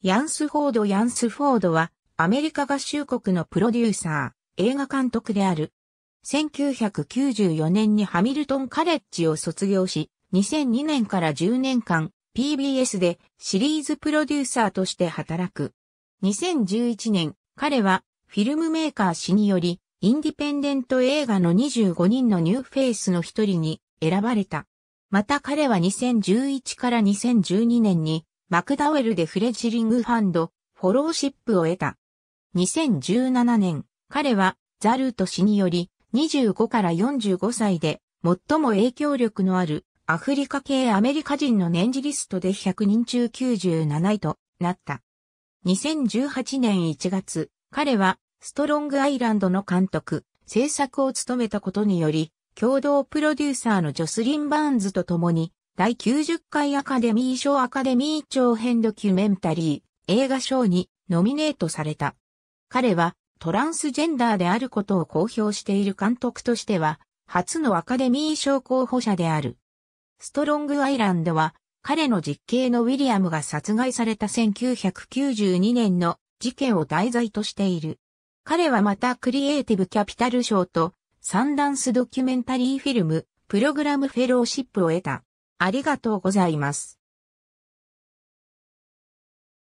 ヤンスフォード・ヤンスフォードは、アメリカ合衆国のプロデューサー、映画監督である。1994年にハミルトン・カレッジを卒業し、2002年から10年間、PBS でシリーズプロデューサーとして働く。2011年、彼は、フィルムメーカー氏により、インディペンデント映画の25人のニューフェイスの一人に選ばれた。また彼は2011から2012年にマクダウェルでフレジリングファンド、フォローシップを得た。2017年、彼はザルート氏により25から45歳で最も影響力のあるアフリカ系アメリカ人の年次リストで100人中97位となった。2018年1月、彼はストロングアイランドの監督、制作を務めたことにより、共同プロデューサーのジョスリン・バーンズと共に第90回アカデミー賞アカデミー長編ドキュメンタリー映画賞にノミネートされた。彼はトランスジェンダーであることを公表している監督としては初のアカデミー賞候補者である。ストロングアイランドは彼の実刑のウィリアムが殺害された1992年の事件を題材としている。彼はまたクリエイティブキャピタル賞とサンダンスドキュメンタリーフィルムプログラムフェローシップを得た。ありがとうございます。